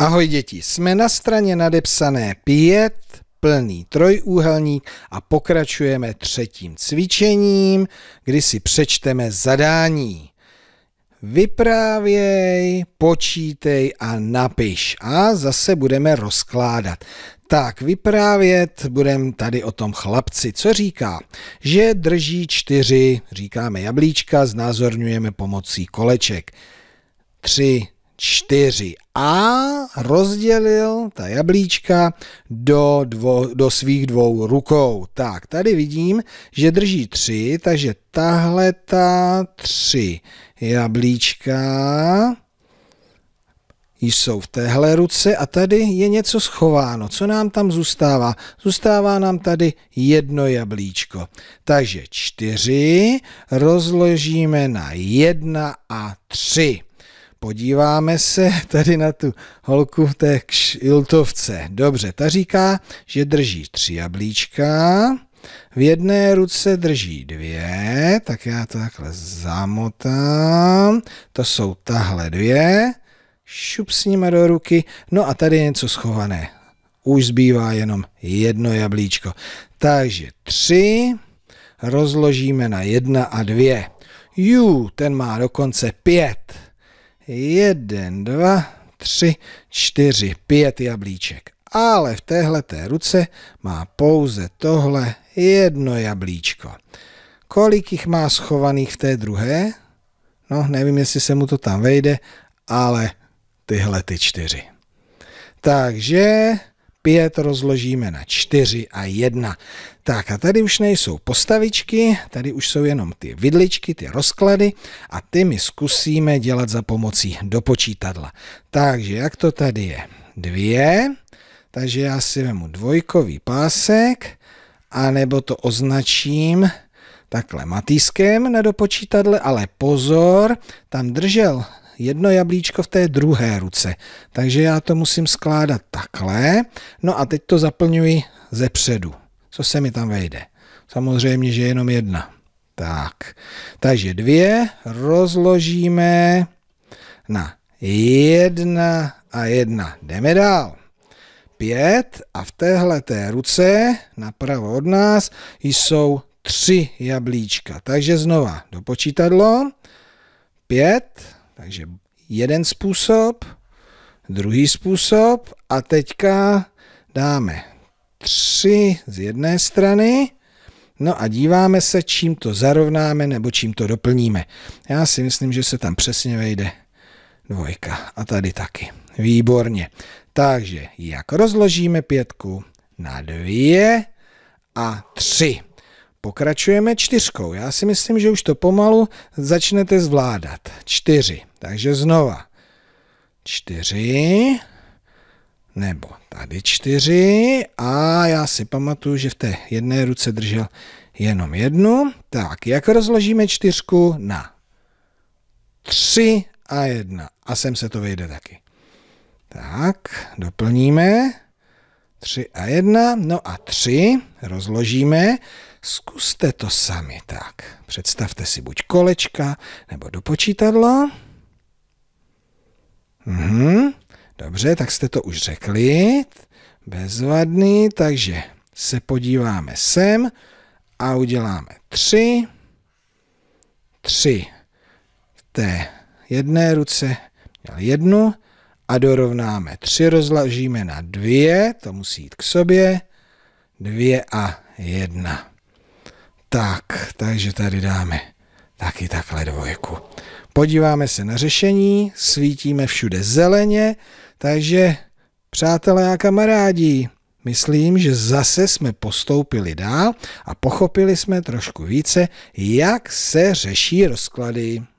Ahoj děti, jsme na straně nadepsané 5, plný trojúhelník a pokračujeme třetím cvičením, kdy si přečteme zadání. Vyprávěj, počítej a napiš a zase budeme rozkládat. Tak vyprávět budeme tady o tom chlapci, co říká, že drží čtyři, říkáme jablíčka, znázorňujeme pomocí koleček. Tři čtyři a rozdělil ta jablíčka do, dvo, do svých dvou rukou. Tak, tady vidím, že drží tři, takže tahle ta tři jablíčka jsou v téhle ruce a tady je něco schováno. Co nám tam zůstává? Zůstává nám tady jedno jablíčko. Takže čtyři rozložíme na jedna a tři. Podíváme se tady na tu holku v té kšiltovce. Dobře, ta říká, že drží tři jablíčka, v jedné ruce drží dvě, tak já to takhle zamotám. To jsou tahle dvě. Šup s nimi do ruky. No a tady je něco schované. Už zbývá jenom jedno jablíčko. Takže tři rozložíme na jedna a dvě. Jú, ten má dokonce pět jeden, dva, tři, čtyři, pět jablíček. Ale v té ruce má pouze tohle jedno jablíčko. Kolik jich má schovaných v té druhé? No, nevím, jestli se mu to tam vejde, ale tyhle ty čtyři. Takže 5 rozložíme na čtyři a jedna. Tak a tady už nejsou postavičky, tady už jsou jenom ty vidličky, ty rozklady a ty my zkusíme dělat za pomocí dopočítadla. Takže jak to tady je? Dvě, takže já si vemu dvojkový pásek, a nebo to označím takhle matýskem na dopočítadle, ale pozor, tam držel jedno jablíčko v té druhé ruce. Takže já to musím skládat takhle. No a teď to zaplňuji ze předu. Co se mi tam vejde? Samozřejmě, že jenom jedna. Tak, takže dvě rozložíme na jedna a jedna. Jdeme dál. Pět a v téhle té ruce napravo od nás jsou tři jablíčka. Takže znova počítadlo. Pět takže jeden způsob, druhý způsob a teďka dáme tři z jedné strany, no a díváme se, čím to zarovnáme nebo čím to doplníme. Já si myslím, že se tam přesně vejde dvojka a tady taky. Výborně. Takže jak rozložíme pětku na dvě a tři. Pokračujeme čtyřkou. Já si myslím, že už to pomalu začnete zvládat. Čtyři. Takže znova. Čtyři. Nebo tady čtyři. A já si pamatuju, že v té jedné ruce držel jenom jednu. Tak, jak rozložíme čtyřku na tři a jedna. A sem se to vejde taky. Tak, doplníme. 3 a 1, no a 3 rozložíme. Zkuste to sami tak. Představte si buď kolečka nebo do počítadla. Mhm, dobře, tak jste to už řekli. Bezvadný, takže se podíváme sem a uděláme 3. 3 v té jedné ruce měl jednu, a dorovnáme 3, rozložíme na 2, to musí jít k sobě, 2 a 1. Tak, takže tady dáme taky takhle dvojku. Podíváme se na řešení, svítíme všude zeleně, takže přátelé a kamarádi, myslím, že zase jsme postoupili dál a pochopili jsme trošku více, jak se řeší rozklady.